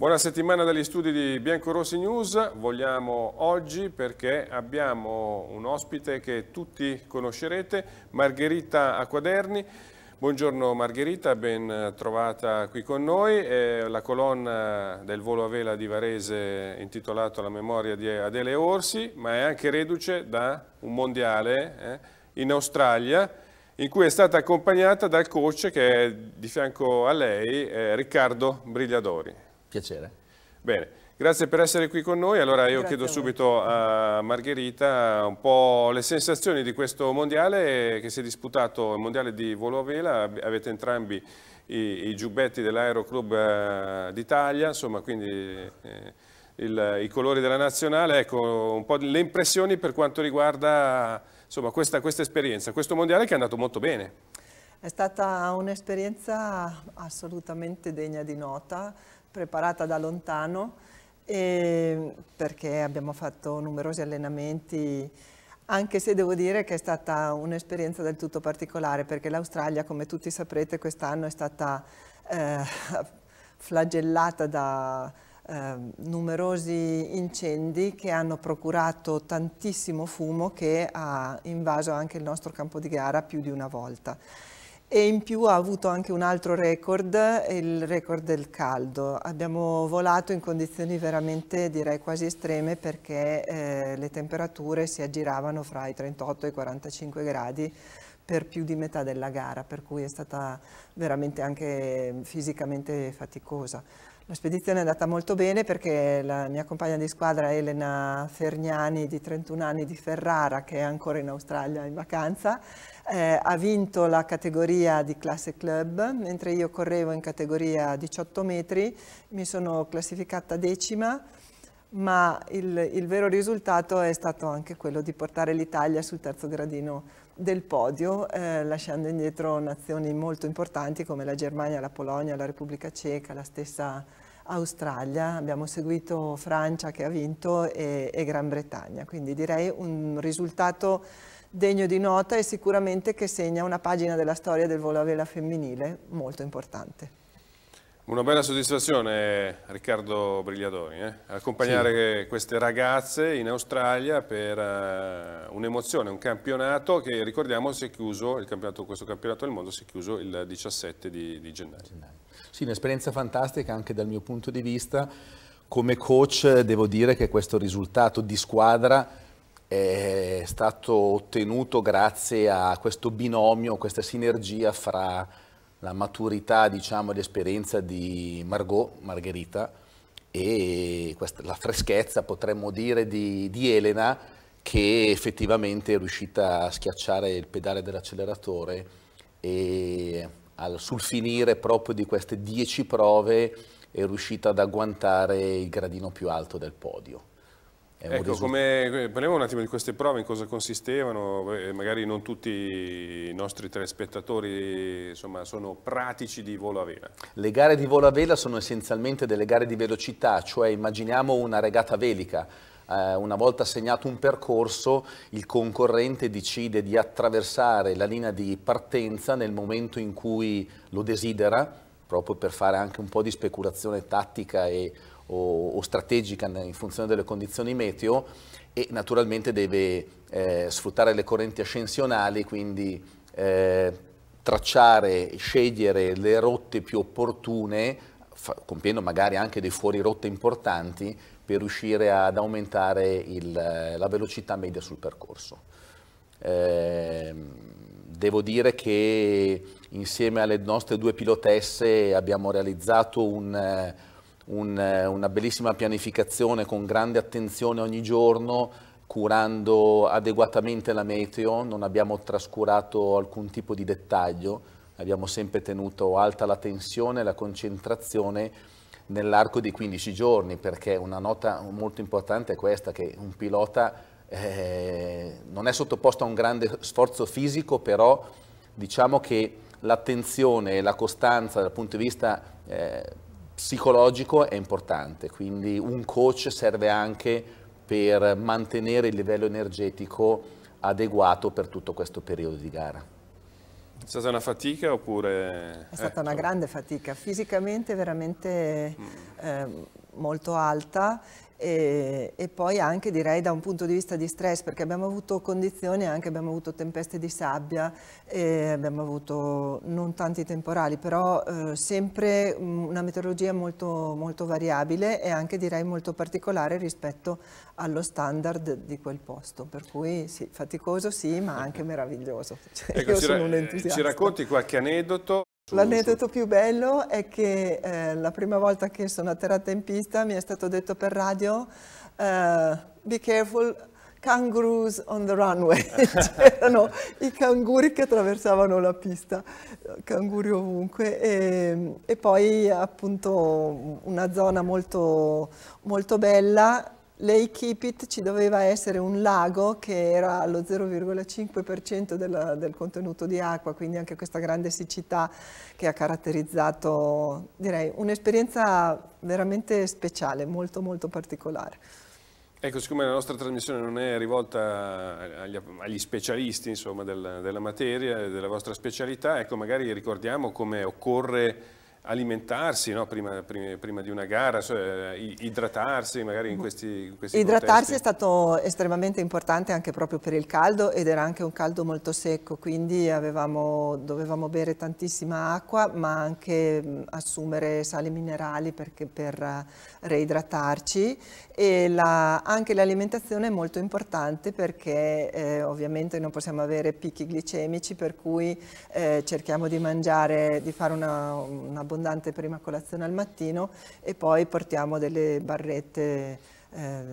Buona settimana dagli studi di Biancorossi News, vogliamo oggi perché abbiamo un ospite che tutti conoscerete, Margherita Acquaderni. Buongiorno Margherita, ben trovata qui con noi. È la colonna del volo a vela di Varese intitolata La memoria di Adele Orsi, ma è anche reduce da un mondiale eh, in Australia in cui è stata accompagnata dal coach che è di fianco a lei, eh, Riccardo Brigliadori. Piacere. Bene. Grazie per essere qui con noi. Allora io Grazie chiedo a subito a Margherita eh, un po' le sensazioni di questo mondiale che si è disputato, il mondiale di volo a vela, avete entrambi i, i giubbetti dell'Aeroclub eh, d'Italia, insomma quindi eh, il, i colori della nazionale, ecco un po' le impressioni per quanto riguarda insomma, questa, questa esperienza, questo mondiale che è andato molto bene. È stata un'esperienza assolutamente degna di nota, preparata da lontano eh, perché abbiamo fatto numerosi allenamenti anche se devo dire che è stata un'esperienza del tutto particolare perché l'Australia come tutti saprete quest'anno è stata eh, flagellata da eh, numerosi incendi che hanno procurato tantissimo fumo che ha invaso anche il nostro campo di gara più di una volta e in più ha avuto anche un altro record, il record del caldo. Abbiamo volato in condizioni veramente direi quasi estreme perché eh, le temperature si aggiravano fra i 38 e i 45 gradi per più di metà della gara, per cui è stata veramente anche mm, fisicamente faticosa. La spedizione è andata molto bene perché la mia compagna di squadra Elena Fergnani di 31 anni di Ferrara, che è ancora in Australia in vacanza, eh, ha vinto la categoria di classe club, mentre io correvo in categoria 18 metri, mi sono classificata decima, ma il, il vero risultato è stato anche quello di portare l'Italia sul terzo gradino del podio, eh, lasciando indietro nazioni molto importanti come la Germania, la Polonia, la Repubblica Ceca, la stessa Australia, abbiamo seguito Francia che ha vinto e, e Gran Bretagna, quindi direi un risultato degno di nota e sicuramente che segna una pagina della storia del volo a vela femminile molto importante. Una bella soddisfazione Riccardo Brigliadoni, eh? accompagnare sì. queste ragazze in Australia per uh, un'emozione, un campionato che ricordiamo si è chiuso, il campionato, questo campionato del mondo si è chiuso il 17 di, di gennaio. Sì, un'esperienza fantastica anche dal mio punto di vista, come coach devo dire che questo risultato di squadra è stato ottenuto grazie a questo binomio, questa sinergia fra la maturità, diciamo, l'esperienza di Margot, Margherita, e questa, la freschezza, potremmo dire, di, di Elena, che effettivamente è riuscita a schiacciare il pedale dell'acceleratore e al, sul finire proprio di queste dieci prove è riuscita ad agguantare il gradino più alto del podio ecco, come, eh, parliamo un attimo di queste prove, in cosa consistevano, eh, magari non tutti i nostri telespettatori insomma, sono pratici di volo a vela. Le gare di volo a vela sono essenzialmente delle gare di velocità, cioè immaginiamo una regata velica, eh, una volta segnato un percorso, il concorrente decide di attraversare la linea di partenza nel momento in cui lo desidera, proprio per fare anche un po' di speculazione tattica e o, o strategica in funzione delle condizioni meteo e naturalmente deve eh, sfruttare le correnti ascensionali, quindi eh, tracciare, scegliere le rotte più opportune, compiendo magari anche dei fuori rotte importanti, per riuscire ad aumentare il, la velocità media sul percorso. Eh, devo dire che insieme alle nostre due pilotesse abbiamo realizzato un un, eh, una bellissima pianificazione con grande attenzione ogni giorno, curando adeguatamente la meteo, non abbiamo trascurato alcun tipo di dettaglio, abbiamo sempre tenuto alta la tensione e la concentrazione nell'arco di 15 giorni, perché una nota molto importante è questa, che un pilota eh, non è sottoposto a un grande sforzo fisico, però diciamo che l'attenzione e la costanza dal punto di vista eh, psicologico è importante, quindi un coach serve anche per mantenere il livello energetico adeguato per tutto questo periodo di gara. È stata una fatica oppure... È stata eh, una so. grande fatica, fisicamente veramente mm. eh, molto alta e, e, poi anche direi da un punto di vista di stress perché abbiamo avuto condizioni anche, abbiamo avuto tempeste di sabbia, e abbiamo avuto non tanti temporali, però eh, sempre una meteorologia molto, molto variabile e anche direi molto particolare rispetto allo standard di quel posto, per cui sì, faticoso sì ma anche meraviglioso, cioè, ecco, io sono un eh, entusiasta. Ci racconti qualche aneddoto? L'aneddoto più bello è che eh, la prima volta che sono atterrata in pista mi è stato detto per radio uh, be careful kangaroos on the runway, c'erano i canguri che attraversavano la pista, canguri ovunque e, e poi appunto una zona molto, molto bella Lake l'Eikipit ci doveva essere un lago che era allo 0,5% del, del contenuto di acqua, quindi anche questa grande siccità che ha caratterizzato, direi, un'esperienza veramente speciale, molto molto particolare. Ecco, siccome la nostra trasmissione non è rivolta agli, agli specialisti insomma, del, della materia, della vostra specialità, ecco, magari ricordiamo come occorre alimentarsi no? prima, prima, prima, di una gara, cioè, idratarsi magari in questi, in questi Idratarsi contesti. è stato estremamente importante anche proprio per il caldo ed era anche un caldo molto secco, quindi avevamo, dovevamo bere tantissima acqua ma anche mh, assumere sali minerali perché, per uh, reidratarci e la, anche l'alimentazione è molto importante perché eh, ovviamente non possiamo avere picchi glicemici per cui eh, cerchiamo di mangiare, di fare una, una un'abbondante prima colazione al mattino e poi portiamo delle barrette eh,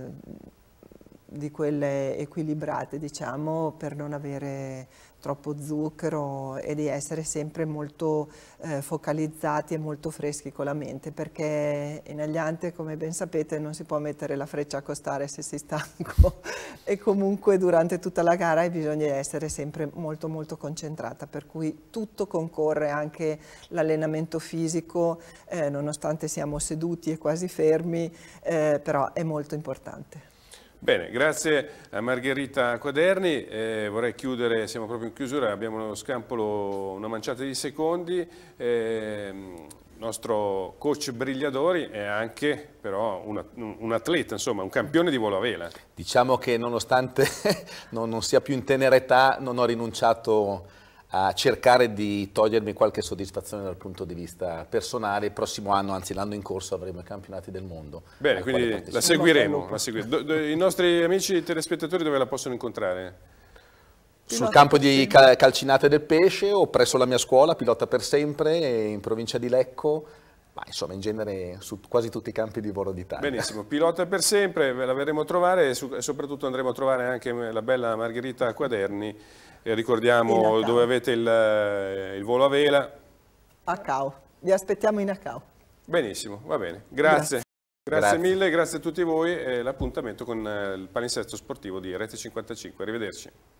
di quelle equilibrate, diciamo, per non avere troppo zucchero e di essere sempre molto eh, focalizzati e molto freschi con la mente perché in Agliante come ben sapete non si può mettere la freccia a costare se si stanco e comunque durante tutta la gara bisogna essere sempre molto molto concentrata per cui tutto concorre anche l'allenamento fisico eh, nonostante siamo seduti e quasi fermi eh, però è molto importante. Bene, grazie a Margherita Quaderni, eh, vorrei chiudere, siamo proprio in chiusura, abbiamo uno scampolo, una manciata di secondi, eh, il nostro coach Brigliadori è anche però un, un, atleta, insomma un campione di volo a vela. Diciamo che nonostante non, non sia più in tenera età non ho rinunciato a cercare di togliermi qualche soddisfazione dal punto di vista personale. Il prossimo anno, anzi l'anno in corso, avremo i campionati del mondo. Bene, quindi la seguiremo. La seguiremo. I nostri amici telespettatori dove la possono incontrare? Sul campo di Calcinate del Pesce o presso la mia scuola, Pilota per Sempre, in provincia di Lecco ma insomma, in genere su quasi tutti i campi di volo d'Italia. Benissimo, pilota per sempre, la verremo a trovare e, soprattutto andremo a trovare anche la bella Margherita Quaderni. Eh, ricordiamo dove avete il, il, volo a vela. A Cao, vi aspettiamo in A Cao. Benissimo, va bene, Grazie, grazie, grazie. mille, grazie a tutti voi e l'appuntamento con eh, il palinsesto sportivo di Rete 55. Arrivederci.